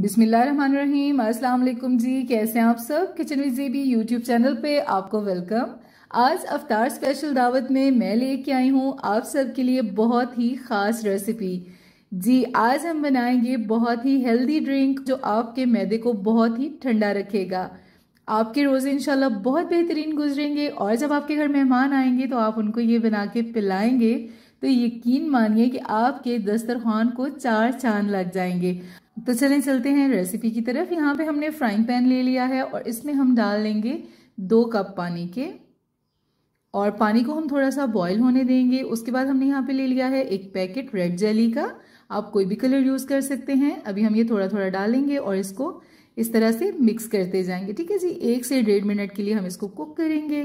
बिस्मिल्लाहिर्रहमानिर्रहीम अस्सलाम वालेकुम जी कैसे हैं आप सब kitchen with JB YouTube channel पे आपको वेलकम आज अफ्तार स्पेशल दावत में मैं लेके आई हूँ आप सब के लिए बहुत ही ख़ास रेसिपी जी आज हम बनाएंगे बहुत ही हेल्दी ड्रिंक जो आपके मैदे को बहुत ही ठंडा रखेगा आपके रोज़े इनशाला बहुत बेहतरीन गुजरेंगे और जब आपके घर मेहमान आएंगे तो आप उनको ये बना के पिलाएंगे तो यकीन मानिए कि आपके दस्तरखान को चार चांद लग जाएंगे तो चलें चलते हैं रेसिपी की तरफ यहाँ पे हमने फ्राइंग पैन ले लिया है और इसमें हम डाल लेंगे दो कप पानी के और पानी को हम थोड़ा सा बॉईल होने देंगे उसके बाद हमने यहाँ पे ले लिया है एक पैकेट रेड जेली का आप कोई भी कलर यूज़ कर सकते हैं अभी हम ये थोड़ा थोड़ा डालेंगे और इसको इस तरह से मिक्स करते जाएंगे ठीक है जी एक से डेढ़ मिनट के लिए हम इसको कुक करेंगे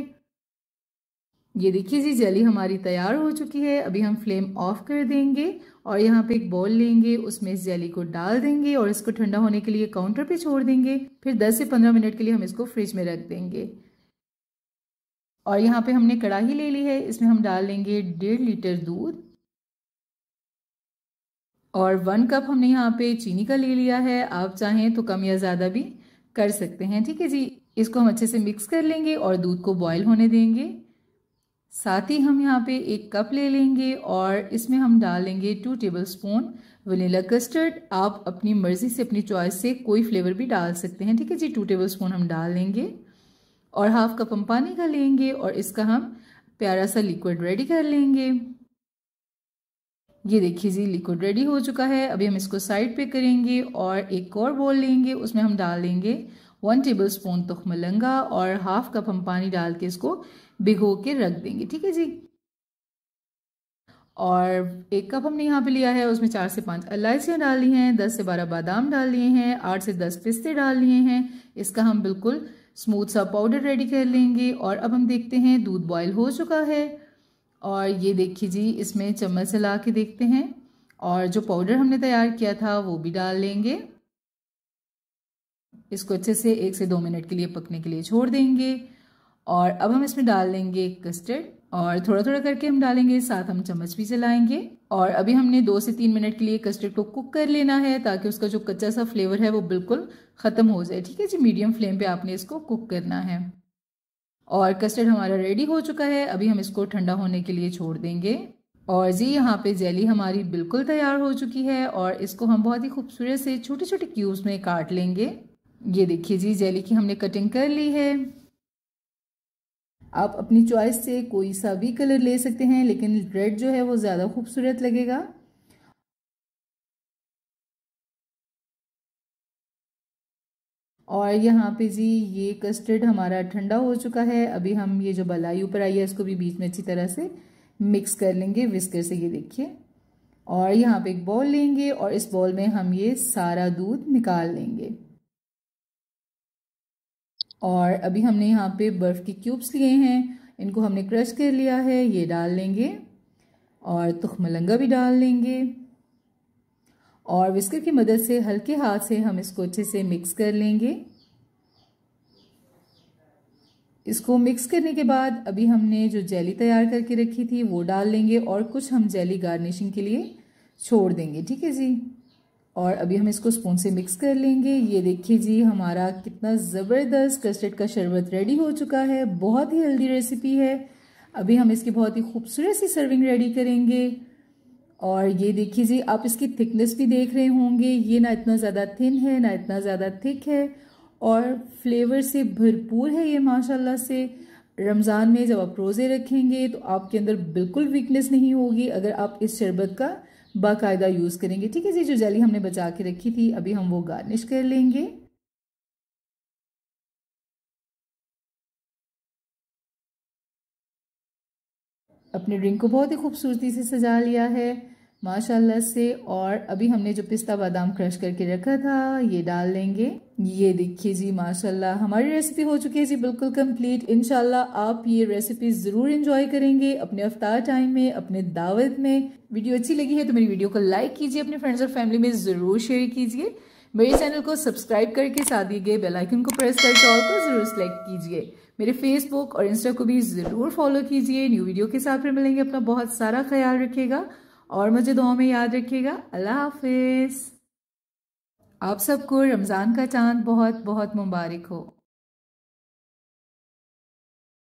ये देखिए जी जली हमारी तैयार हो चुकी है अभी हम फ्लेम ऑफ कर देंगे और यहाँ पे एक बॉल लेंगे उसमें इस जेली को डाल देंगे और इसको ठंडा होने के लिए काउंटर पे छोड़ देंगे फिर 10 से 15 मिनट के लिए हम इसको फ्रिज में रख देंगे और यहाँ पे हमने कढ़ाही ले ली है इसमें हम डाल लेंगे डेढ़ लीटर दूध और वन कप हमने यहाँ पे चीनी का ले लिया है आप चाहें तो कम या ज़्यादा भी कर सकते हैं ठीक है जी इसको हम अच्छे से मिक्स कर लेंगे और दूध को बॉयल होने देंगे साथ ही हम यहाँ पे एक कप ले लेंगे और इसमें हम डालेंगे two tablespoon vanilla custard आप अपनी मर्ज़ी से अपनी चॉइस से कोई फ्लेवर भी डाल सकते हैं ठीक है जी टू टेबल स्पून हम डाल लेंगे और हाफ कप हम पानी का लेंगे और इसका हम प्यारा सा लिक्विड रेडी कर लेंगे ये देखिए जी लिक्विड रेडी हो चुका है अभी हम इसको साइड पे करेंगे और एक और बोल लेंगे उसमें हम डाल लेंगे वन टेबल स्पून तुख मलंगा और हाफ कप हम पानी डाल के इसको भिगो के रख देंगे ठीक है जी और एक कप हमने यहाँ पे लिया है उसमें चार से पाँच इलायचियाँ ली हैं दस से बारह बादाम डाल लिए हैं आठ से दस पिस्ते डाल लिए हैं इसका हम बिल्कुल स्मूथ सा पाउडर रेडी कर लेंगे और अब हम देखते हैं दूध बॉयल हो चुका है और ये देखिए जी इसमें चम्मच से ला के देखते हैं और जो पाउडर हमने तैयार किया था वो भी डाल लेंगे इसको अच्छे से एक से दो मिनट के लिए पकने के लिए छोड़ देंगे और अब हम इसमें डाल देंगे कस्टर्ड और थोड़ा थोड़ा करके हम डालेंगे साथ हम चम्मच भी चलाएंगे और अभी हमने दो से तीन मिनट के लिए कस्टर्ड को कुक कर लेना है ताकि उसका जो कच्चा सा फ्लेवर है वो बिल्कुल ख़त्म हो जाए ठीक है जी मीडियम फ्लेम पे आपने इसको कुक करना है और कस्टर्ड हमारा रेडी हो चुका है अभी हम इसको ठंडा होने के लिए छोड़ देंगे और जी यहाँ पे जेली हमारी बिल्कुल तैयार हो चुकी है और इसको हम बहुत ही खूबसूरत से छोटे छोटे क्यूब्स में काट लेंगे ये देखिए जी जेली की हमने कटिंग कर ली है आप अपनी चॉइस से कोई सा भी कलर ले सकते हैं लेकिन रेड जो है वो ज़्यादा खूबसूरत लगेगा और यहाँ पे जी ये कस्टर्ड हमारा ठंडा हो चुका है अभी हम ये जो बलाई ऊपर आई है इसको भी बीच में अच्छी तरह से मिक्स कर लेंगे विस्कर से ये देखिए और यहाँ पे एक बॉल लेंगे और इस बॉल में हम ये सारा दूध निकाल लेंगे और अभी हमने यहाँ पे बर्फ़ के क्यूब्स लिए हैं इनको हमने क्रश कर लिया है ये डाल लेंगे और तुख मलंगा भी डाल लेंगे और विस्कर की मदद से हल्के हाथ से हम इसको अच्छे से मिक्स कर लेंगे इसको मिक्स करने के बाद अभी हमने जो जेली तैयार करके रखी थी वो डाल लेंगे और कुछ हम जेली गार्निशिंग के लिए छोड़ देंगे ठीक है जी और अभी हम इसको स्पून से मिक्स कर लेंगे ये देखिए जी हमारा कितना ज़बरदस्त कस्टर्ड का शरबत रेडी हो चुका है बहुत ही हेल्दी रेसिपी है अभी हम इसकी बहुत ही खूबसूरत सी सर्विंग रेडी करेंगे और ये देखिए जी आप इसकी थिकनेस भी देख रहे होंगे ये ना इतना ज़्यादा थिन है ना इतना ज़्यादा थिक है और फ्लेवर से भरपूर है ये माशाल्लाह से रमज़ान में जब आप रोज़े रखेंगे तो आपके अंदर बिल्कुल वीकनेस नहीं होगी अगर आप इस शरबत का बाकायदा यूज़ करेंगे ठीक है जी जो जेली हमने बचा के रखी थी अभी हम वो गार्निश कर लेंगे अपने ड्रिंक को बहुत ही खूबसूरती से सजा लिया है माशाल्लाह से और अभी हमने जो पिस्ता बादाम क्रश करके रखा था ये डाल लेंगे ये देखिए जी माशाल्लाह हमारी रेसिपी हो चुकी है जी बिल्कुल कंप्लीट इनशाला आप ये रेसिपी ज़रूर एंजॉय करेंगे अपने अफ्तार टाइम में अपने दावत में वीडियो अच्छी लगी है तो मेरी वीडियो को लाइक कीजिए अपने फ्रेंड्स और फैमिली में ज़रूर शेयर कीजिए मेरे चैनल को सब्सक्राइब करके साथ दिए गए बेलाइकन को प्रेस करके ऑल को ज़रूर सेलेक्ट कीजिए मेरे फेसबुक और इंस्टा को भी ज़रूर फॉलो कीजिए न्यू वीडियो के साथ फिर मिलेंगे अपना बहुत सारा ख्याल रखेगा और मुझे दुआ में याद रखिएगा अल्लाह हाफिज़ आप सबको रमज़ान का चांद बहुत बहुत मुबारक हो